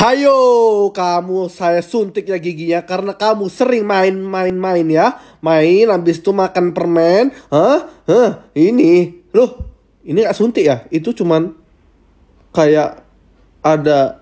Hayo, kamu saya suntik ya giginya karena kamu sering main-main-main ya. Main habis itu makan permen. Hah? Hah, ini. Loh, ini gak suntik ya? Itu cuman kayak ada